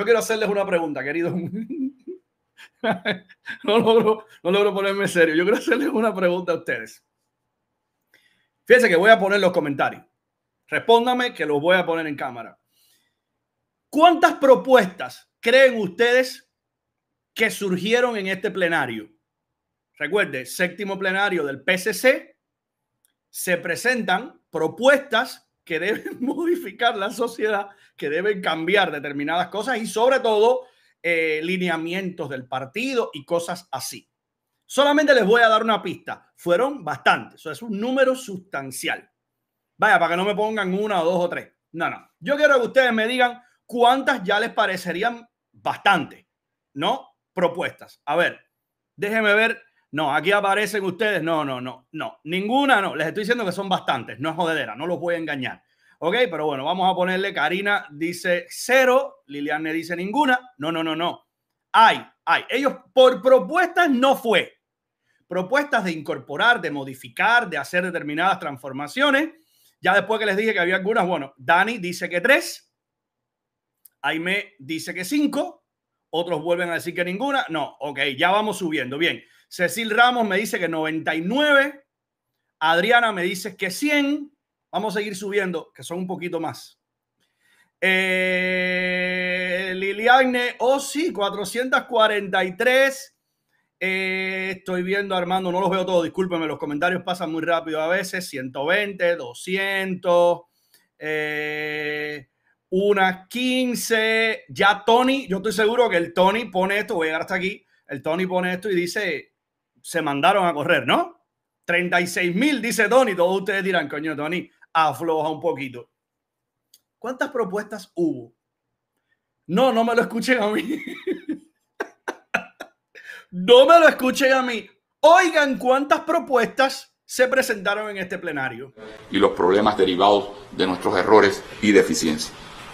Yo quiero hacerles una pregunta, queridos. no, logro, no logro ponerme serio. Yo quiero hacerles una pregunta a ustedes. Fíjense que voy a poner los comentarios. Respóndame que los voy a poner en cámara. ¿Cuántas propuestas creen ustedes que surgieron en este plenario? Recuerde, séptimo plenario del PCC, se presentan propuestas que deben modificar la sociedad, que deben cambiar determinadas cosas y sobre todo eh, lineamientos del partido y cosas así. Solamente les voy a dar una pista. Fueron bastantes. es un número sustancial. Vaya, para que no me pongan una o dos o tres. No, no. Yo quiero que ustedes me digan cuántas ya les parecerían bastante, ¿no? Propuestas. A ver, déjenme ver no, aquí aparecen ustedes. No, no, no, no. Ninguna no. Les estoy diciendo que son bastantes. No es jodedera, no los voy a engañar. Ok, pero bueno, vamos a ponerle. Karina dice cero. Liliane dice ninguna. No, no, no, no. Hay, hay. Ellos por propuestas no fue. Propuestas de incorporar, de modificar, de hacer determinadas transformaciones. Ya después que les dije que había algunas, bueno, Dani dice que tres. Aime dice que cinco. Otros vuelven a decir que ninguna. No, ok, ya vamos subiendo. Bien. Cecil Ramos me dice que 99. Adriana me dice que 100. Vamos a seguir subiendo, que son un poquito más. Eh, Liliane, oh sí, 443. Eh, estoy viendo, Armando, no los veo todos, discúlpenme los comentarios pasan muy rápido a veces, 120, 200, unas 15, ya Tony, yo estoy seguro que el Tony pone esto, voy a llegar hasta aquí, el Tony pone esto y dice se mandaron a correr, ¿no? 36 mil, dice Tony. Todos ustedes dirán, coño, Tony, afloja un poquito. ¿Cuántas propuestas hubo? No, no me lo escuchen a mí. no me lo escuchen a mí. Oigan cuántas propuestas se presentaron en este plenario. Y los problemas derivados de nuestros errores y deficiencias.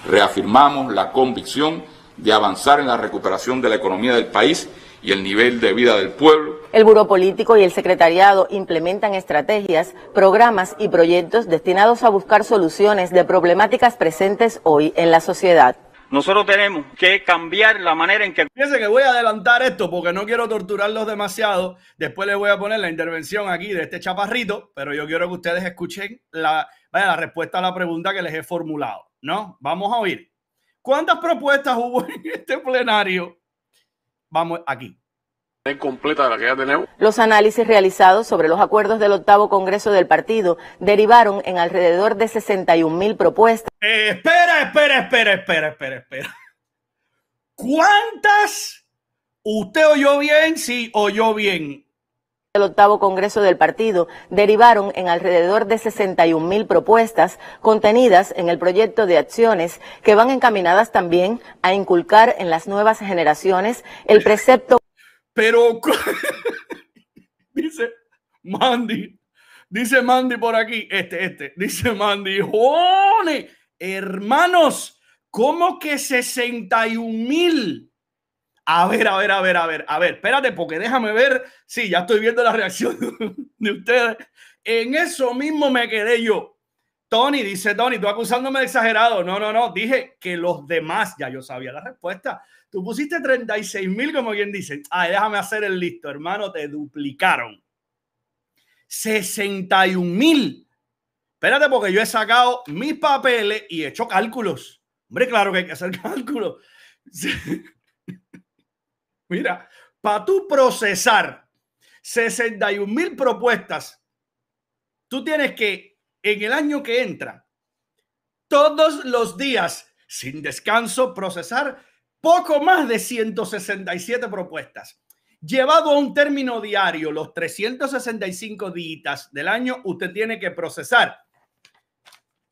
Reafirmamos la convicción de avanzar en la recuperación de la economía del país y el nivel de vida del pueblo. El buro Político y el Secretariado implementan estrategias, programas y proyectos destinados a buscar soluciones de problemáticas presentes hoy en la sociedad. Nosotros tenemos que cambiar la manera en que... piensen que voy a adelantar esto porque no quiero torturarlos demasiado. Después les voy a poner la intervención aquí de este chaparrito, pero yo quiero que ustedes escuchen la, la respuesta a la pregunta que les he formulado, ¿no? Vamos a oír. ¿Cuántas propuestas hubo en este plenario vamos aquí. Completa la que ya tenemos. Los análisis realizados sobre los acuerdos del octavo Congreso del Partido derivaron en alrededor de 61 mil propuestas. Eh, espera, espera, espera, espera, espera, espera. ¿Cuántas? Usted oyó bien, sí, oyó bien el octavo Congreso del Partido derivaron en alrededor de 61 mil propuestas contenidas en el proyecto de acciones que van encaminadas también a inculcar en las nuevas generaciones el precepto. Pero, dice Mandy, dice Mandy por aquí, este, este, dice Mandy, ¡Jone! Hermanos, como que 61 mil? A ver, a ver, a ver, a ver, a ver, espérate, porque déjame ver. Sí, ya estoy viendo la reacción de ustedes. En eso mismo me quedé yo. Tony, dice Tony, tú acusándome de exagerado. No, no, no, dije que los demás, ya yo sabía la respuesta. Tú pusiste 36 mil, como bien dice Ay, déjame hacer el listo, hermano, te duplicaron. 61 mil. Espérate, porque yo he sacado mis papeles y he hecho cálculos. Hombre, claro que hay que hacer cálculos. Mira, para tú procesar 61 mil propuestas, tú tienes que en el año que entra, todos los días, sin descanso, procesar poco más de 167 propuestas. Llevado a un término diario, los 365 días del año, usted tiene que procesar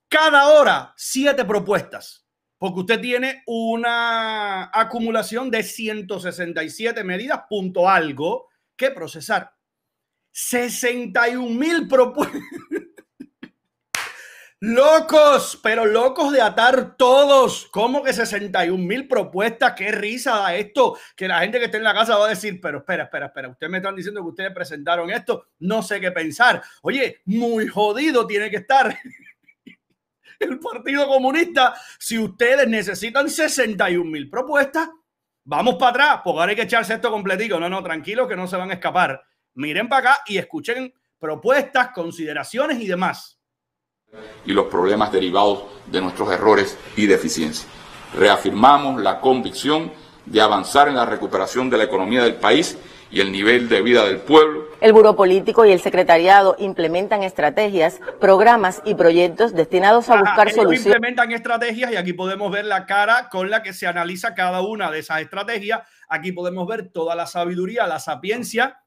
cada hora siete propuestas porque usted tiene una acumulación de 167 medidas, punto algo, que procesar. 61 mil propuestas. locos, pero locos de atar todos. ¿Cómo que 61 mil propuestas? Qué risa da esto. Que la gente que esté en la casa va a decir, pero espera, espera, espera. Ustedes me están diciendo que ustedes presentaron esto. No sé qué pensar. Oye, muy jodido tiene que estar el Partido Comunista, si ustedes necesitan 61 mil propuestas, vamos para atrás, porque ahora hay que echarse esto completito. No, no, tranquilos que no se van a escapar. Miren para acá y escuchen propuestas, consideraciones y demás. Y los problemas derivados de nuestros errores y deficiencias. Reafirmamos la convicción de avanzar en la recuperación de la economía del país y el nivel de vida del pueblo. El Buró Político y el Secretariado implementan estrategias, programas y proyectos destinados a buscar soluciones. Implementan estrategias y aquí podemos ver la cara con la que se analiza cada una de esas estrategias. Aquí podemos ver toda la sabiduría, la sapiencia,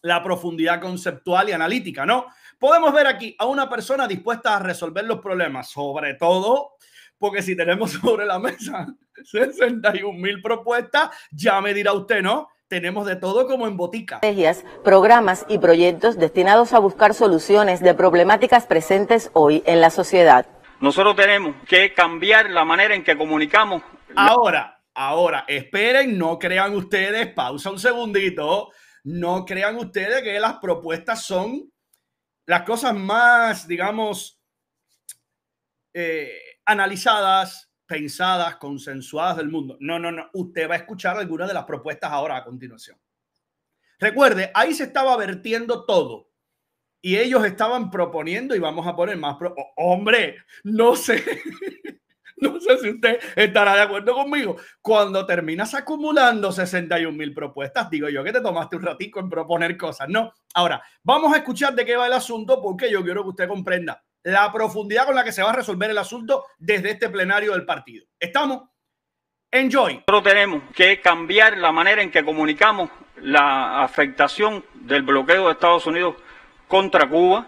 la profundidad conceptual y analítica, ¿no? Podemos ver aquí a una persona dispuesta a resolver los problemas, sobre todo porque si tenemos sobre la mesa 61 mil propuestas, ya me dirá usted, ¿no? tenemos de todo como en botica. Estrategias, Programas y proyectos destinados a buscar soluciones de problemáticas presentes hoy en la sociedad. Nosotros tenemos que cambiar la manera en que comunicamos. Ahora, ahora, esperen, no crean ustedes, pausa un segundito, no crean ustedes que las propuestas son las cosas más, digamos, eh, analizadas, pensadas, consensuadas del mundo. No, no, no. Usted va a escuchar algunas de las propuestas ahora a continuación. Recuerde, ahí se estaba vertiendo todo. Y ellos estaban proponiendo, y vamos a poner más... hombre, no sé. no sé si usted estará de acuerdo conmigo. Cuando terminas acumulando 61 mil propuestas, digo yo que te tomaste un ratico en proponer cosas. No. Ahora, vamos a escuchar de qué va el asunto porque yo quiero que usted comprenda la profundidad con la que se va a resolver el asunto desde este plenario del partido. ¿Estamos? Enjoy. Nosotros tenemos que cambiar la manera en que comunicamos la afectación del bloqueo de Estados Unidos contra Cuba.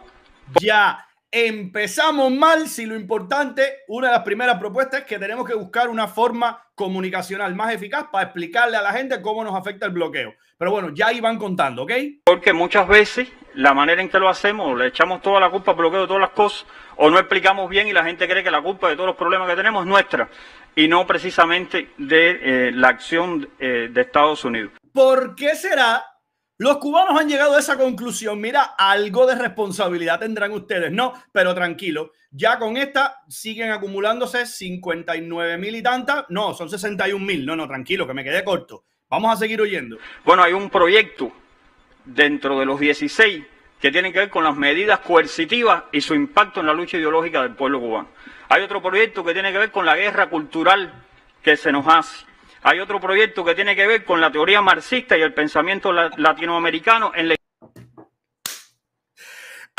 Ya empezamos mal si lo importante, una de las primeras propuestas es que tenemos que buscar una forma comunicacional más eficaz para explicarle a la gente cómo nos afecta el bloqueo. Pero bueno, ya iban contando, ¿ok? Porque muchas veces la manera en que lo hacemos, le echamos toda la culpa al bloqueo de todas las cosas, o no explicamos bien y la gente cree que la culpa de todos los problemas que tenemos es nuestra, y no precisamente de eh, la acción eh, de Estados Unidos. ¿Por qué será los cubanos han llegado a esa conclusión. Mira, algo de responsabilidad tendrán ustedes, ¿no? Pero tranquilo, ya con esta siguen acumulándose 59 mil y tantas. No, son 61 mil. No, no, tranquilo, que me quedé corto. Vamos a seguir oyendo. Bueno, hay un proyecto dentro de los 16 que tiene que ver con las medidas coercitivas y su impacto en la lucha ideológica del pueblo cubano. Hay otro proyecto que tiene que ver con la guerra cultural que se nos hace. Hay otro proyecto que tiene que ver con la teoría marxista y el pensamiento latinoamericano en la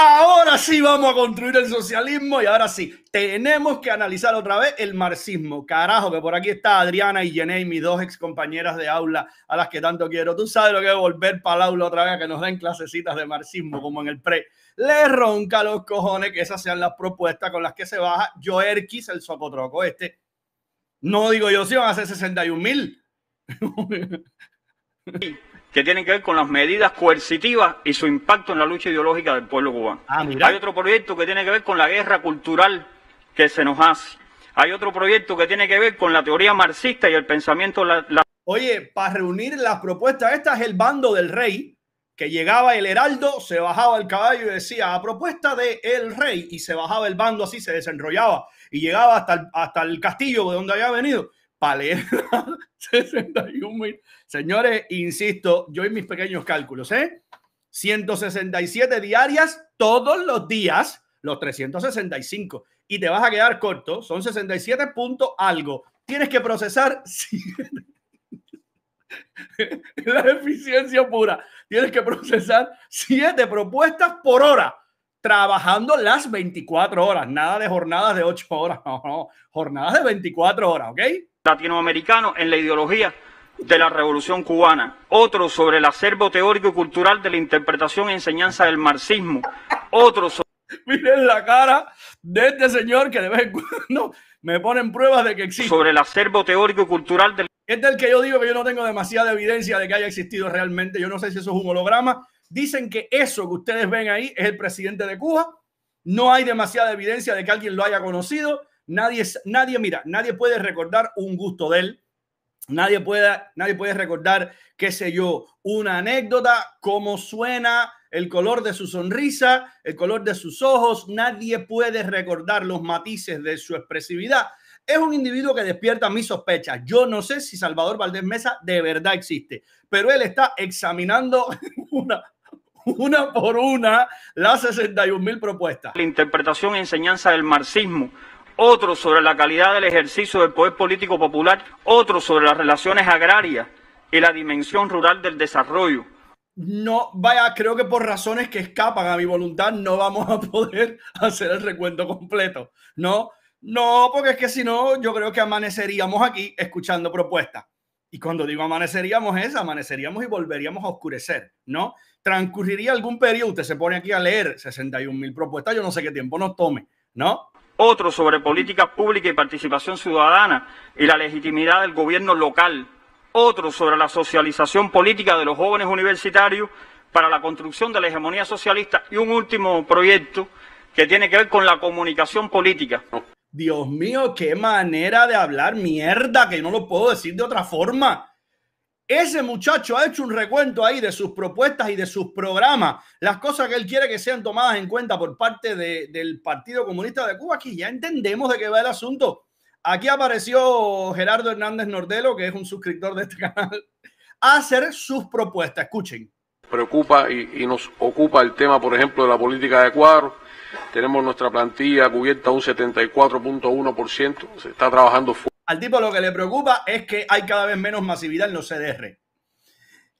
Ahora sí vamos a construir el socialismo y ahora sí, tenemos que analizar otra vez el marxismo. Carajo, que por aquí está Adriana y Jenny, mis dos ex compañeras de aula a las que tanto quiero. Tú sabes lo que es volver para el aula otra vez, que nos den clasecitas de marxismo como en el pre. Le ronca los cojones que esas sean las propuestas con las que se baja Joerquis, el socotroco este, no digo yo si van a ser 61 mil. que tienen que ver con las medidas coercitivas y su impacto en la lucha ideológica del pueblo cubano. Ah, Hay otro proyecto que tiene que ver con la guerra cultural que se nos hace. Hay otro proyecto que tiene que ver con la teoría marxista y el pensamiento... Oye, para reunir las propuestas, esta es el bando del rey, que llegaba el heraldo, se bajaba el caballo y decía, a propuesta de el rey, y se bajaba el bando así, se desenrollaba y llegaba hasta el, hasta el castillo de donde había venido Señores, insisto, yo en mis pequeños cálculos, ¿eh? 167 diarias todos los días, los 365. Y te vas a quedar corto, son 67 puntos algo. Tienes que procesar la eficiencia pura. Tienes que procesar siete propuestas por hora, trabajando las 24 horas, nada de jornadas de 8 horas, no, no, jornadas de 24 horas, ¿ok? Latinoamericano en la ideología de la Revolución Cubana, otro sobre el acervo teórico y cultural de la interpretación y enseñanza del marxismo, otro sobre... Miren la cara de este señor que de vez en cuando me ponen pruebas de que existe. Sobre el acervo teórico y cultural del... Es del que yo digo que yo no tengo demasiada evidencia de que haya existido realmente. Yo no sé si eso es un holograma. Dicen que eso que ustedes ven ahí es el presidente de Cuba. No hay demasiada evidencia de que alguien lo haya conocido. Nadie, nadie mira, nadie puede recordar un gusto de él. Nadie puede, nadie puede recordar, qué sé yo, una anécdota, cómo suena, el color de su sonrisa, el color de sus ojos. Nadie puede recordar los matices de su expresividad. Es un individuo que despierta mis sospechas. Yo no sé si Salvador Valdés Mesa de verdad existe, pero él está examinando una, una por una las 61 mil propuestas. La interpretación y enseñanza del marxismo otro sobre la calidad del ejercicio del poder político popular, otro sobre las relaciones agrarias y la dimensión rural del desarrollo. No, vaya, creo que por razones que escapan a mi voluntad no vamos a poder hacer el recuento completo, ¿no? No, porque es que si no, yo creo que amaneceríamos aquí escuchando propuestas. Y cuando digo amaneceríamos es amaneceríamos y volveríamos a oscurecer, ¿no? Transcurriría algún periodo, usted se pone aquí a leer 61000 propuestas, yo no sé qué tiempo nos tome, ¿no? otro sobre política pública y participación ciudadana y la legitimidad del gobierno local, otro sobre la socialización política de los jóvenes universitarios para la construcción de la hegemonía socialista y un último proyecto que tiene que ver con la comunicación política. Dios mío, qué manera de hablar mierda, que no lo puedo decir de otra forma. Ese muchacho ha hecho un recuento ahí de sus propuestas y de sus programas, las cosas que él quiere que sean tomadas en cuenta por parte del Partido Comunista de Cuba, que ya entendemos de qué va el asunto. Aquí apareció Gerardo Hernández Nordelo, que es un suscriptor de este canal, a hacer sus propuestas. Escuchen. Preocupa y, nos ocupa el tema, por ejemplo, de la política de cuadro. Tenemos nuestra plantilla cubierta un 74.1%. Se está trabajando fuertemente al tipo lo que le preocupa es que hay cada vez menos masividad en los CDR.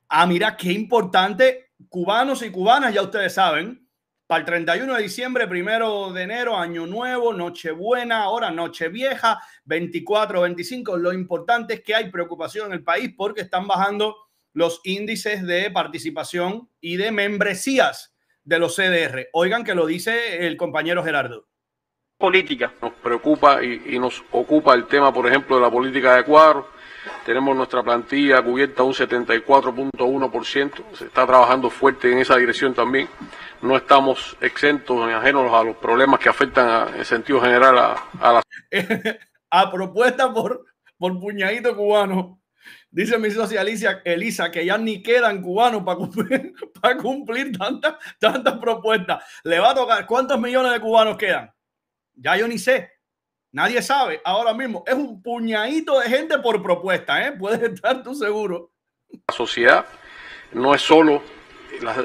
Ah, mira, qué importante. Cubanos y cubanas, ya ustedes saben, para el 31 de diciembre, primero de enero, Año Nuevo, Nochebuena, ahora vieja, 24, 25. Lo importante es que hay preocupación en el país porque están bajando los índices de participación y de membresías de los CDR. Oigan que lo dice el compañero Gerardo política. Nos preocupa y, nos ocupa el tema, por ejemplo, de la política de cuadro Tenemos nuestra plantilla cubierta un 74.1%, se está trabajando fuerte en esa dirección también. No estamos exentos ni ajenos a los problemas que afectan en sentido general a, las la... a propuesta por, por puñadito cubano. Dice mi socialicia Elisa, Elisa que ya ni quedan cubanos para cumplir, para cumplir tantas tantas propuestas. Le va a tocar, ¿cuántos millones de cubanos quedan? ya yo ni sé, nadie sabe ahora mismo. Es un puñadito de gente por propuesta, ¿eh? Puedes estar tú seguro. La sociedad no es solo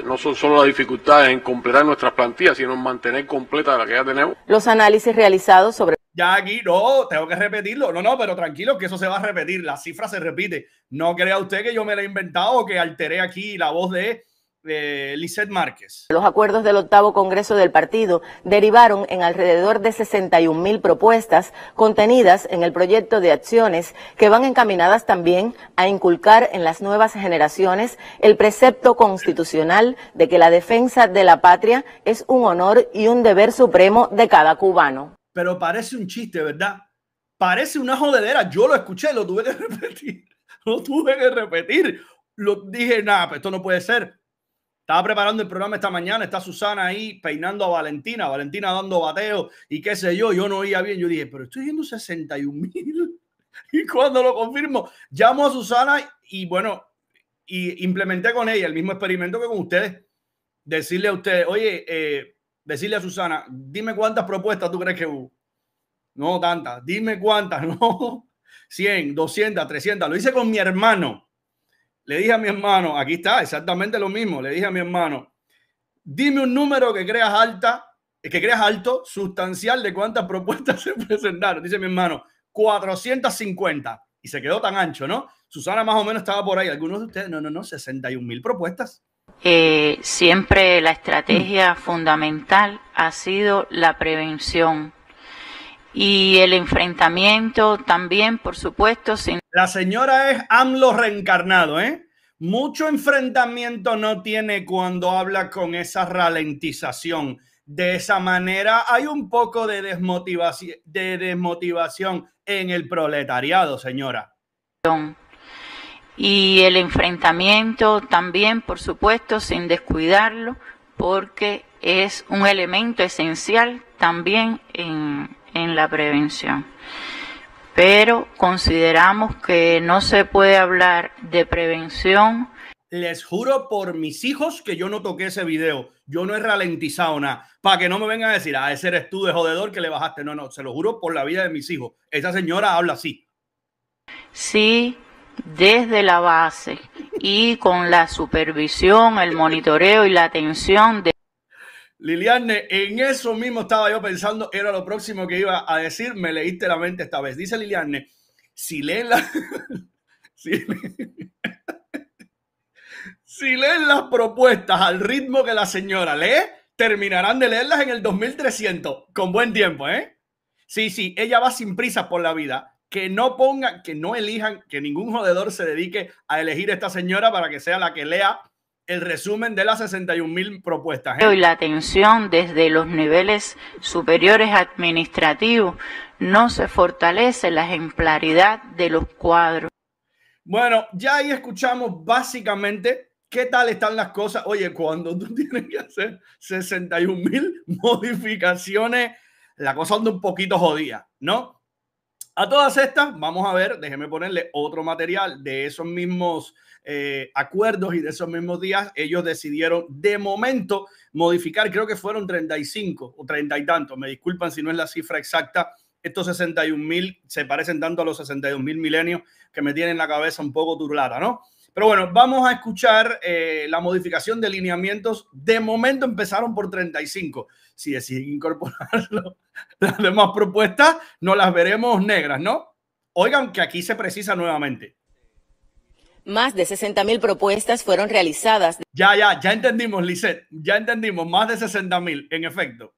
no son solo las dificultades en completar nuestras plantillas, sino en mantener completa la que ya tenemos. Los análisis realizados sobre... Ya aquí, no, tengo que repetirlo. No, no, pero tranquilo, que eso se va a repetir. La cifra se repite. No crea usted que yo me la he inventado o que alteré aquí la voz de Lizeth Márquez. Los acuerdos del octavo Congreso del Partido derivaron en alrededor de 61 mil propuestas contenidas en el proyecto de acciones que van encaminadas también a inculcar en las nuevas generaciones el precepto constitucional de que la defensa de la patria es un honor y un deber supremo de cada cubano. Pero parece un chiste, ¿verdad? Parece una jodedera. Yo lo escuché, lo tuve que repetir. Lo tuve que repetir. Lo dije, nada, pues esto no puede ser estaba preparando el programa esta mañana, está Susana ahí peinando a Valentina, Valentina dando bateo y qué sé yo, yo no oía bien, yo dije, pero estoy viendo 61 mil. Y cuando lo confirmo, llamo a Susana y bueno, y implementé con ella el mismo experimento que con ustedes. Decirle a ustedes, oye, eh, decirle a Susana, dime cuántas propuestas tú crees que hubo. No tantas, dime cuántas, no. 100, 200, 300, lo hice con mi hermano. Le dije a mi hermano, aquí está, exactamente lo mismo. Le dije a mi hermano, dime un número que creas alta, que creas alto, sustancial de cuántas propuestas se presentaron. Dice mi hermano, 450. Y se quedó tan ancho, ¿no? Susana más o menos estaba por ahí. Algunos de ustedes, no, no, no, 61 mil propuestas. Eh, siempre la estrategia fundamental ha sido la prevención y el enfrentamiento también, por supuesto. Sin... La señora es AMLO reencarnado, ¿eh? Mucho enfrentamiento no tiene cuando habla con esa ralentización. De esa manera hay un poco de desmotivación, de desmotivación en el proletariado, señora. Y el enfrentamiento también, por supuesto, sin descuidarlo, porque es un elemento esencial también en, en la prevención. Pero consideramos que no se puede hablar de prevención. Les juro por mis hijos que yo no toqué ese video. Yo no he ralentizado nada. Para que no me vengan a decir, ah, ese eres tú de jodedor que le bajaste. No, no, se lo juro por la vida de mis hijos. Esa señora habla así. Sí, desde la base y con la supervisión, el monitoreo y la atención de Liliane, en eso mismo estaba yo pensando, era lo próximo que iba a decir, me leíste la mente esta vez. Dice Liliane, si leen si leen... las propuestas al ritmo que la señora lee, terminarán de leerlas en el 2300, con buen tiempo, ¿eh? Sí, sí, ella va sin prisas por la vida. Que no pongan, que no elijan, que ningún jodedor se dedique a elegir a esta señora para que sea la que lea el resumen de las 61 mil propuestas. ¿eh? Y la atención desde los niveles superiores administrativos no se fortalece la ejemplaridad de los cuadros. Bueno, ya ahí escuchamos básicamente qué tal están las cosas. Oye, cuando tú tienes que hacer 61 mil modificaciones, la cosa anda un poquito jodida, ¿no? A todas estas, vamos a ver, déjeme ponerle otro material de esos mismos eh, acuerdos y de esos mismos días. Ellos decidieron de momento modificar, creo que fueron 35 o 30 y tantos, me disculpan si no es la cifra exacta. Estos 61 mil se parecen tanto a los 62 mil milenios que me tienen la cabeza un poco turlada, ¿no? Pero bueno, vamos a escuchar eh, la modificación de lineamientos. De momento empezaron por 35. Si deciden incorporarlo, las demás propuestas no las veremos negras, ¿no? Oigan que aquí se precisa nuevamente. Más de 60 mil propuestas fueron realizadas. Ya, ya, ya entendimos, Lisset. Ya entendimos, más de 60 mil, en efecto.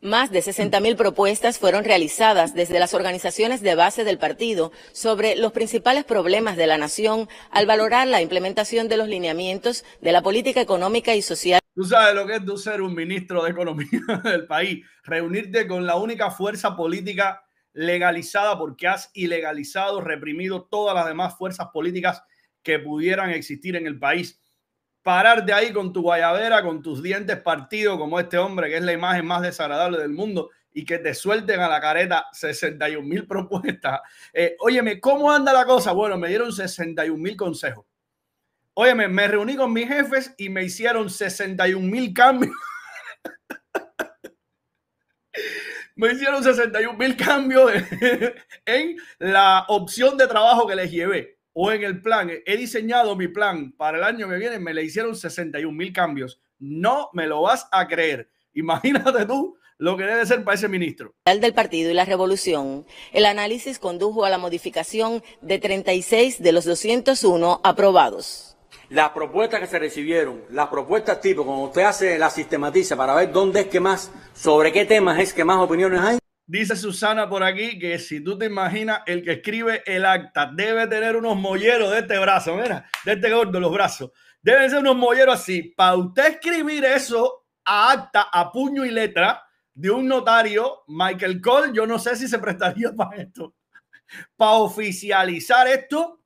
Más de 60.000 propuestas fueron realizadas desde las organizaciones de base del partido sobre los principales problemas de la nación al valorar la implementación de los lineamientos de la política económica y social. Tú sabes lo que es tú ser un ministro de Economía del país, reunirte con la única fuerza política legalizada porque has ilegalizado, reprimido todas las demás fuerzas políticas que pudieran existir en el país parar de ahí con tu guayabera, con tus dientes partidos, como este hombre, que es la imagen más desagradable del mundo, y que te suelten a la careta 61 mil propuestas. Eh, óyeme, ¿cómo anda la cosa? Bueno, me dieron 61 mil consejos. Óyeme, me reuní con mis jefes y me hicieron 61 mil cambios. me hicieron 61 mil cambios en la opción de trabajo que les llevé o en el plan, he diseñado mi plan para el año que viene, me le hicieron 61 mil cambios. No me lo vas a creer. Imagínate tú lo que debe ser para ese ministro. Del partido y la revolución, el análisis condujo a la modificación de 36 de los 201 aprobados. Las propuestas que se recibieron, las propuestas tipo, como usted hace las sistematiza para ver dónde es que más, sobre qué temas es que más opiniones hay. Dice Susana por aquí que si tú te imaginas, el que escribe el acta debe tener unos molleros de este brazo, mira, de este gordo, los brazos. Deben ser unos molleros así. Para usted escribir eso a acta, a puño y letra de un notario, Michael Cole, yo no sé si se prestaría para esto. Para oficializar esto,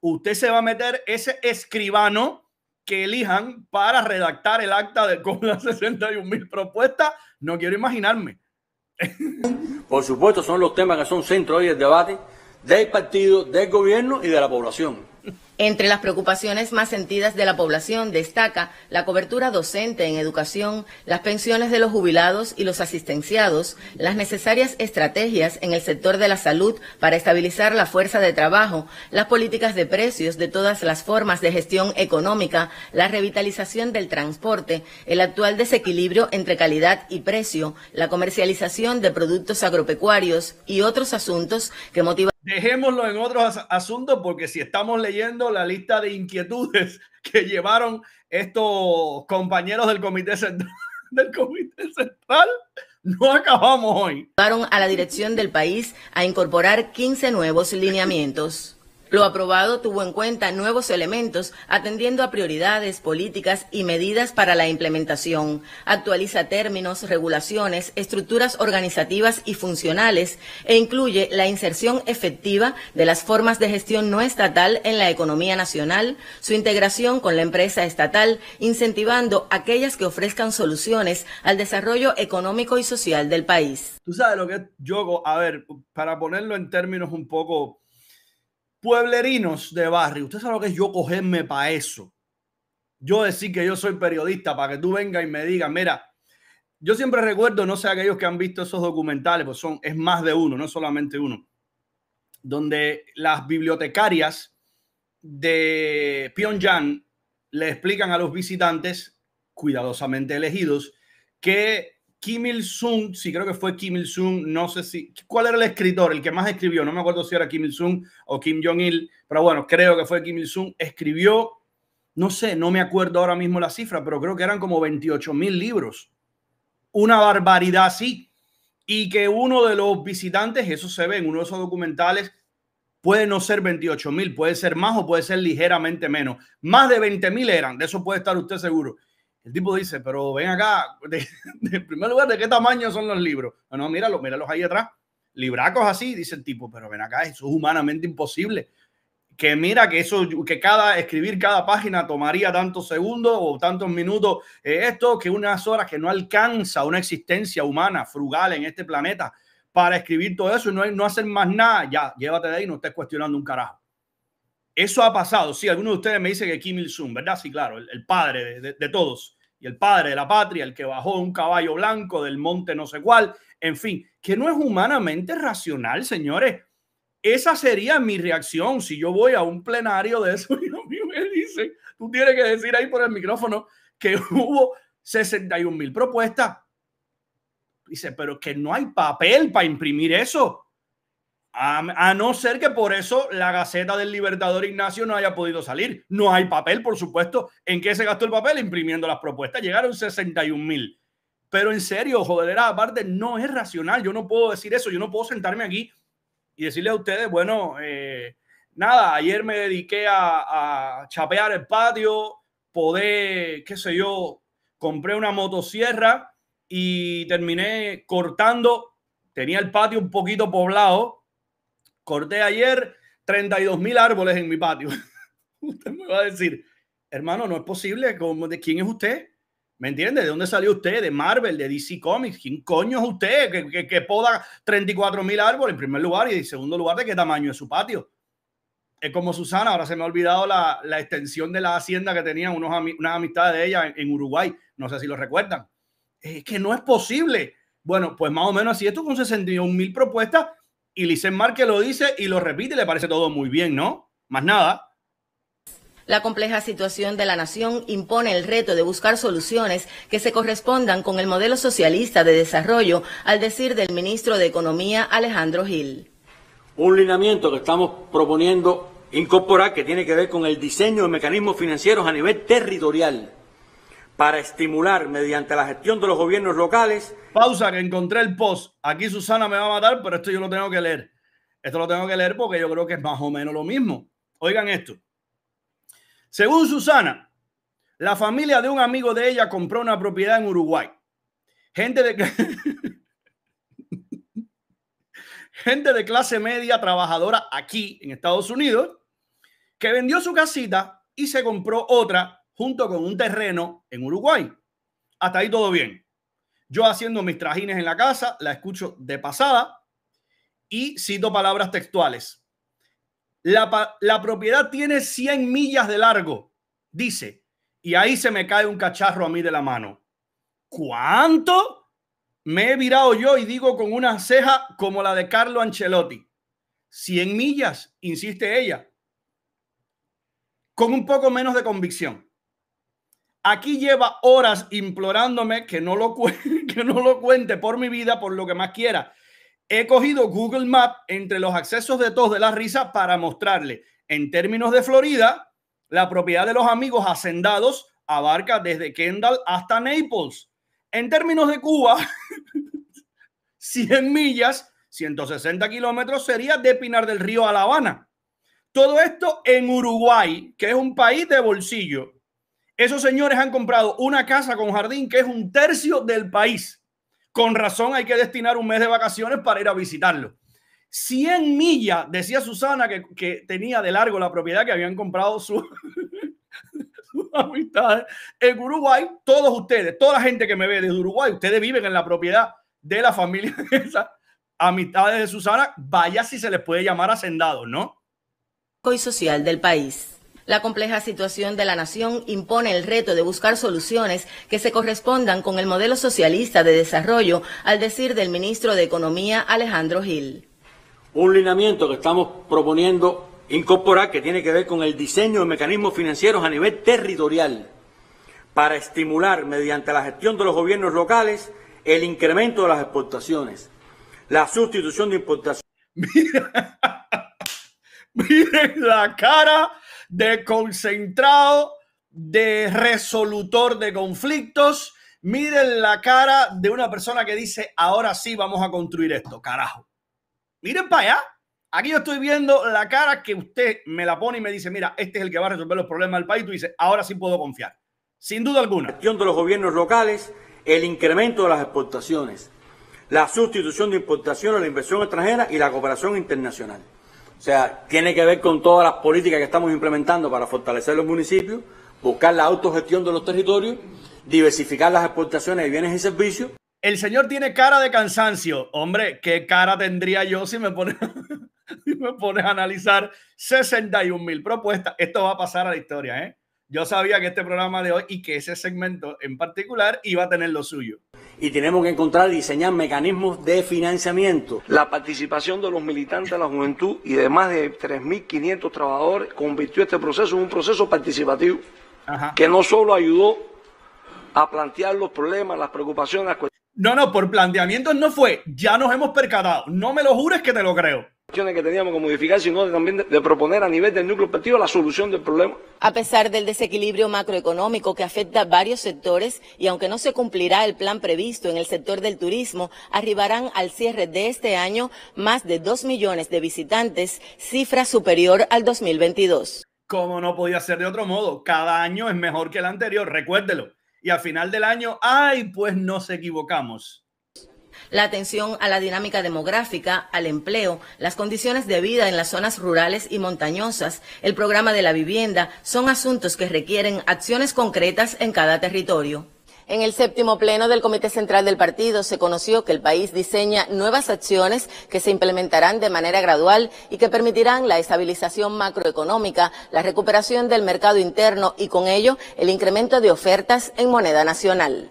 usted se va a meter ese escribano que elijan para redactar el acta de, con las 61 mil propuestas. No quiero imaginarme. Por supuesto, son los temas que son centro hoy del debate del partido, del gobierno y de la población. Entre las preocupaciones más sentidas de la población destaca la cobertura docente en educación, las pensiones de los jubilados y los asistenciados, las necesarias estrategias en el sector de la salud para estabilizar la fuerza de trabajo, las políticas de precios de todas las formas de gestión económica, la revitalización del transporte, el actual desequilibrio entre calidad y precio, la comercialización de productos agropecuarios y otros asuntos que motivan Dejémoslo en otros asuntos porque si estamos leyendo la lista de inquietudes que llevaron estos compañeros del Comité del Comité Central no acabamos hoy. Llevaron a la dirección del país a incorporar 15 nuevos lineamientos. Lo aprobado tuvo en cuenta nuevos elementos, atendiendo a prioridades, políticas y medidas para la implementación. Actualiza términos, regulaciones, estructuras organizativas y funcionales e incluye la inserción efectiva de las formas de gestión no estatal en la economía nacional, su integración con la empresa estatal, incentivando aquellas que ofrezcan soluciones al desarrollo económico y social del país. Tú sabes lo que yo, a ver, para ponerlo en términos un poco Pueblerinos de barrio, usted sabe lo que es yo cogerme para eso. Yo decir que yo soy periodista para que tú venga y me diga. mira, yo siempre recuerdo, no sé, aquellos que han visto esos documentales, pues son, es más de uno, no solamente uno, donde las bibliotecarias de Pyongyang le explican a los visitantes, cuidadosamente elegidos, que Kim Il-sung, sí creo que fue Kim Il-sung, no sé si, ¿cuál era el escritor? El que más escribió, no me acuerdo si era Kim Il-sung o Kim Jong-il, pero bueno, creo que fue Kim Il-sung, escribió, no sé, no me acuerdo ahora mismo la cifra, pero creo que eran como 28 mil libros. Una barbaridad así. Y que uno de los visitantes, eso se ve en uno de esos documentales, puede no ser 28 mil, puede ser más o puede ser ligeramente menos. Más de 20 mil eran, de eso puede estar usted seguro. El tipo dice, pero ven acá, en primer lugar, ¿de qué tamaño son los libros? Ah, no, no, míralos, míralos ahí atrás. Libracos así, dice el tipo, pero ven acá, eso es humanamente imposible. Que mira que eso, que cada escribir cada página tomaría tantos segundos o tantos minutos. Eh, esto que unas horas que no alcanza una existencia humana frugal en este planeta para escribir todo eso y no, no hacer más nada. Ya, llévate de ahí, no estés cuestionando un carajo. Eso ha pasado. Sí, algunos de ustedes me dicen que Kim Il-sung, ¿verdad? Sí, claro, el, padre de, todos y el padre de la patria, el que bajó un caballo blanco del monte no sé cuál, en fin, que no es humanamente racional, señores. Esa sería mi reacción si yo voy a un plenario de eso y a mí me dicen, tú tienes que decir ahí por el micrófono que hubo 61 mil propuestas. Dice, pero que no hay papel para imprimir eso. A, no ser que por eso la Gaceta del Libertador Ignacio no haya podido salir. No hay papel, por supuesto. ¿En qué se gastó el papel? Imprimiendo las propuestas. Llegaron 61 mil. Pero en serio, joderera aparte, no es racional. Yo no puedo decir eso. Yo no puedo sentarme aquí y decirle a ustedes, bueno, eh, nada, ayer me dediqué a, a chapear el patio, poder, qué sé yo, compré una motosierra y terminé cortando. Tenía el patio un poquito poblado, corté ayer 32 mil árboles en mi patio. usted me va a decir, hermano, no es posible, ¿de quién es usted? ¿Me entiende? ¿De dónde salió usted? ¿De Marvel? ¿De DC Comics? ¿Quién coño es usted que, que, poda 34 mil árboles en primer lugar y en segundo lugar de qué tamaño es su patio? Es como Susana, ahora se me ha olvidado la, la extensión de la hacienda que tenían unos, unas amistades de ella en, Uruguay, no sé si lo recuerdan. Es que no es posible. Bueno, pues más o menos así, esto con 61 mil propuestas y Licen Márquez lo dice y lo repite, le parece todo muy bien, ¿no? Más nada. La compleja situación de la nación impone el reto de buscar soluciones que se correspondan con el modelo socialista de desarrollo, al decir del ministro de Economía Alejandro Gil. Un lineamiento que estamos proponiendo incorporar que tiene que ver con el diseño de mecanismos financieros a nivel territorial para estimular mediante la gestión de los gobiernos locales. Pausa, que encontré el post. Aquí Susana me va a matar, pero esto yo lo tengo que leer. Esto lo tengo que leer porque yo creo que es más o menos lo mismo. Oigan esto. Según Susana, la familia de un amigo de ella compró una propiedad en Uruguay. Gente de, Gente de clase media trabajadora aquí en Estados Unidos que vendió su casita y se compró otra junto con un terreno en Uruguay. Hasta ahí todo bien. Yo haciendo mis trajines en la casa, la escucho de pasada y cito palabras textuales. La, la propiedad tiene 100 millas de largo, dice, y ahí se me cae un cacharro a mí de la mano. ¿Cuánto? Me he virado yo y digo con una ceja como la de Carlo Ancelotti. 100 millas, insiste ella, con un poco menos de convicción. Aquí lleva horas implorándome que no, lo que no lo cuente por mi vida, por lo que más quiera. He cogido Google Maps entre los accesos de todos de la risa para mostrarle. En términos de Florida, la propiedad de los amigos hacendados abarca desde Kendall hasta Naples. En términos de Cuba, 100 millas, 160 kilómetros sería de Pinar del Río a La Habana. Todo esto en Uruguay, que es un país de bolsillo. Esos señores han comprado una casa con jardín que es un tercio del país. Con razón hay que destinar un mes de vacaciones para ir a visitarlo. 100 millas, decía Susana, que, tenía de largo la propiedad que habían comprado su, sus amistades en Uruguay. Todos ustedes, toda la gente que me ve desde Uruguay, ustedes viven en la propiedad de la familia de esas amistades de Susana. Vaya si se les puede llamar hacendados, ¿no? Y social del país. La compleja situación de la nación impone el reto de buscar soluciones que se correspondan con el modelo socialista de desarrollo, al decir del ministro de Economía Alejandro Gil. Un lineamiento que estamos proponiendo incorporar que tiene que ver con el diseño de mecanismos financieros a nivel territorial para estimular mediante la gestión de los gobiernos locales el incremento de las exportaciones, la sustitución de importaciones. miren la cara de concentrado, de resolutor de conflictos. Miren la cara de una persona que dice, ahora sí vamos a construir esto, carajo. Miren para allá. Aquí yo estoy viendo la cara que usted me la pone y me dice, mira, este es el que va a resolver los problemas del país. Tú dices, ahora sí puedo confiar. Sin duda alguna. La gestión de los gobiernos locales, el incremento de las exportaciones, la sustitución de importaciones, a la inversión extranjera y la cooperación internacional. O sea, tiene que ver con todas las políticas que estamos implementando para fortalecer los municipios, buscar la autogestión de los territorios, diversificar las exportaciones de bienes y servicios. El señor tiene cara de cansancio. Hombre, ¿qué cara tendría yo si me pones me pone a analizar 61 mil propuestas? Esto va a pasar a la historia, ¿eh? yo sabía que este programa de hoy y que ese segmento en particular iba a tener lo suyo. Y tenemos que encontrar y diseñar mecanismos de financiamiento. La participación de los militantes de la juventud y de más de 3.500 trabajadores convirtió este proceso en un proceso participativo que no solo ayudó a plantear los problemas, las preocupaciones, No, no, por planteamientos no fue. Ya nos hemos percatado. No me lo jures que te lo creo que teníamos que modificar, sino también de, proponer a nivel del núcleo partido la solución del problema. A pesar del desequilibrio macroeconómico que afecta a varios sectores y aunque no se cumplirá el plan previsto en el sector del turismo, arribarán al cierre de este año más de 2 millones de visitantes, cifra superior al 2022. Como no podía ser de otro modo, cada año es mejor que el anterior, recuérdelo. Y al final del año, ay, pues nos equivocamos la atención a la dinámica demográfica, al empleo, las condiciones de vida en las zonas rurales y montañosas, el programa de la vivienda, son asuntos que requieren acciones concretas en cada territorio. En el séptimo pleno del Comité Central del Partido se conoció que el país diseña nuevas acciones que se implementarán de manera gradual y que permitirán la estabilización macroeconómica, la recuperación del mercado interno y con ello el incremento de ofertas en moneda nacional.